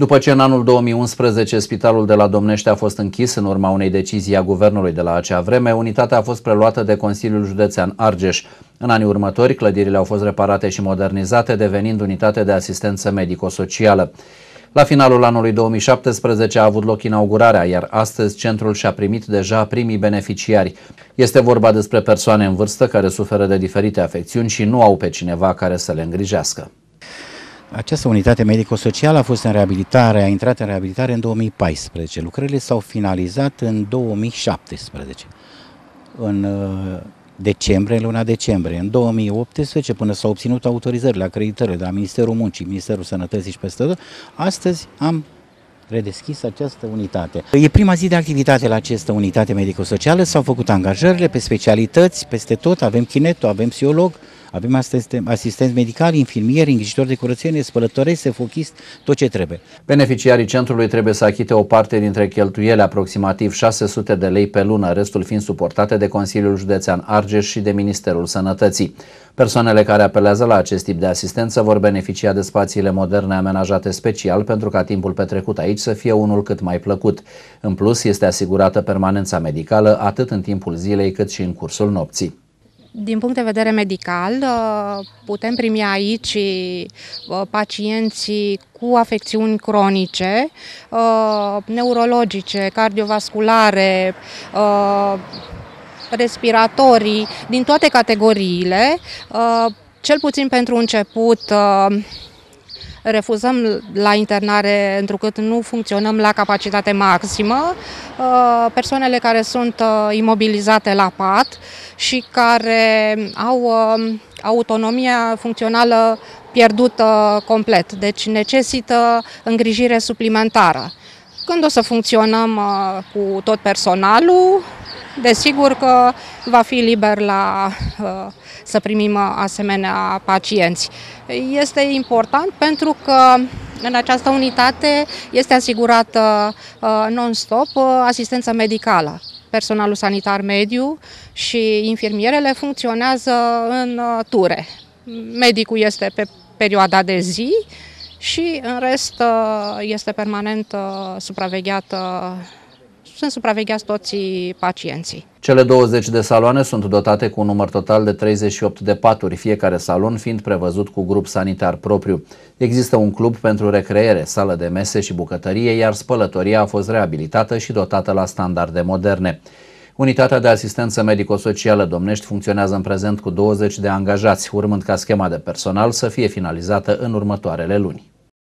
După ce în anul 2011 spitalul de la Domnește a fost închis în urma unei decizii a guvernului de la acea vreme, unitatea a fost preluată de Consiliul Județean Argeș. În anii următori, clădirile au fost reparate și modernizate, devenind unitate de asistență medico-socială. La finalul anului 2017 a avut loc inaugurarea, iar astăzi centrul și-a primit deja primii beneficiari. Este vorba despre persoane în vârstă care suferă de diferite afecțiuni și nu au pe cineva care să le îngrijească. Această unitate medico-socială a fost în reabilitare, a intrat în reabilitare în 2014. Lucrările s-au finalizat în 2017. În uh, decembrie, în luna decembrie, în 2018, până s-au obținut autorizările, acreditările de la Ministerul Muncii, Ministerul Sănătății și peste tot, astăzi am redeschis această unitate. E prima zi de activitate la această unitate medico-socială, s-au făcut angajările pe specialități, peste tot, avem kineto, avem psiholog, avem asistenți medicali, infirmieri, îngrijitori de curățenie, spălătorese, fochist, tot ce trebuie. Beneficiarii centrului trebuie să achite o parte dintre cheltuiele, aproximativ 600 de lei pe lună, restul fiind suportate de Consiliul Județean Argeș și de Ministerul Sănătății. Persoanele care apelează la acest tip de asistență vor beneficia de spațiile moderne amenajate special pentru ca timpul petrecut aici să fie unul cât mai plăcut. În plus, este asigurată permanența medicală atât în timpul zilei cât și în cursul nopții. Din punct de vedere medical, uh, putem primi aici uh, pacienții cu afecțiuni cronice, uh, neurologice, cardiovasculare, respiratorii, din toate categoriile. Cel puțin pentru început, refuzăm la internare întrucât nu funcționăm la capacitate maximă. Uh, persoanele care sunt uh, imobilizate la pat și care au uh, autonomia funcțională pierdută complet, deci necesită îngrijire suplimentară. Când o să funcționăm cu tot personalul, Desigur că va fi liber la uh, să primim asemenea pacienți. Este important pentru că în această unitate este asigurată uh, non-stop uh, asistență medicală. Personalul sanitar mediu și infirmierele funcționează în ture. Medicul este pe perioada de zi și în rest este permanent supravegheată sunt supravegheați toți pacienții. Cele 20 de saloane sunt dotate cu un număr total de 38 de paturi, fiecare salon fiind prevăzut cu grup sanitar propriu. Există un club pentru recreere, sală de mese și bucătărie, iar spălătoria a fost reabilitată și dotată la standarde moderne. Unitatea de asistență medico-socială Domnești funcționează în prezent cu 20 de angajați, urmând ca schema de personal să fie finalizată în următoarele luni.